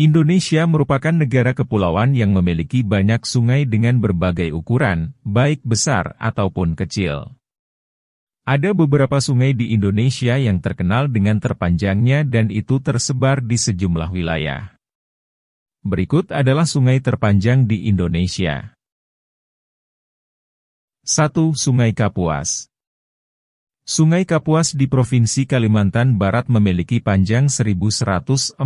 Indonesia merupakan negara kepulauan yang memiliki banyak sungai dengan berbagai ukuran, baik besar ataupun kecil. Ada beberapa sungai di Indonesia yang terkenal dengan terpanjangnya dan itu tersebar di sejumlah wilayah. Berikut adalah sungai terpanjang di Indonesia. 1. Sungai Kapuas Sungai Kapuas di Provinsi Kalimantan Barat memiliki panjang 1.143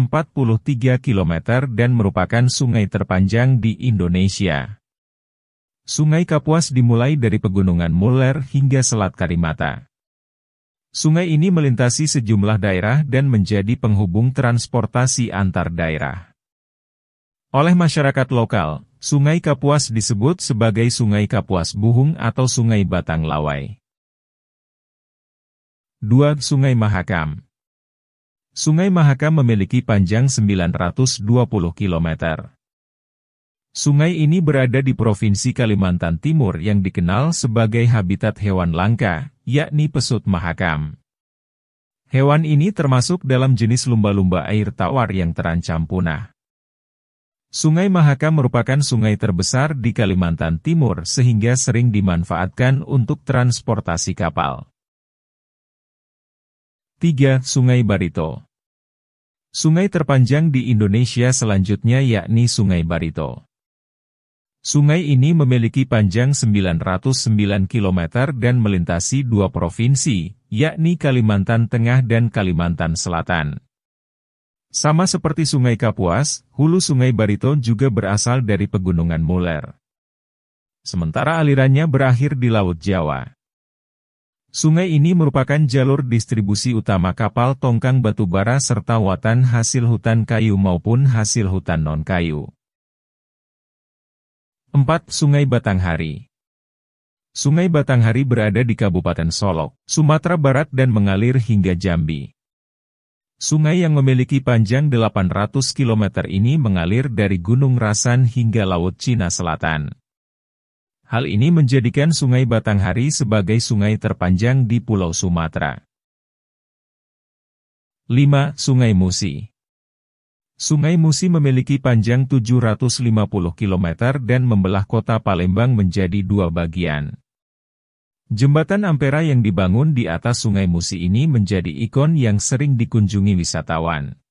km dan merupakan sungai terpanjang di Indonesia. Sungai Kapuas dimulai dari Pegunungan Muler hingga Selat Karimata. Sungai ini melintasi sejumlah daerah dan menjadi penghubung transportasi antar daerah. Oleh masyarakat lokal, Sungai Kapuas disebut sebagai Sungai Kapuas Buhung atau Sungai Batang Lawai. 2. Sungai Mahakam Sungai Mahakam memiliki panjang 920 km. Sungai ini berada di Provinsi Kalimantan Timur yang dikenal sebagai habitat hewan langka, yakni pesut mahakam. Hewan ini termasuk dalam jenis lumba-lumba air tawar yang terancam punah. Sungai Mahakam merupakan sungai terbesar di Kalimantan Timur sehingga sering dimanfaatkan untuk transportasi kapal. 3. Sungai Barito Sungai terpanjang di Indonesia selanjutnya yakni Sungai Barito. Sungai ini memiliki panjang 909 km dan melintasi dua provinsi, yakni Kalimantan Tengah dan Kalimantan Selatan. Sama seperti Sungai Kapuas, hulu Sungai Barito juga berasal dari Pegunungan Muler. Sementara alirannya berakhir di Laut Jawa. Sungai ini merupakan jalur distribusi utama kapal tongkang batu bara serta watan hasil hutan kayu maupun hasil hutan non-kayu. 4. Sungai Batanghari Sungai Batanghari berada di Kabupaten Solok, Sumatera Barat dan mengalir hingga Jambi. Sungai yang memiliki panjang 800 km ini mengalir dari Gunung Rasan hingga Laut Cina Selatan. Hal ini menjadikan Sungai Batanghari sebagai sungai terpanjang di Pulau Sumatera. 5. Sungai Musi Sungai Musi memiliki panjang 750 km dan membelah kota Palembang menjadi dua bagian. Jembatan Ampera yang dibangun di atas Sungai Musi ini menjadi ikon yang sering dikunjungi wisatawan.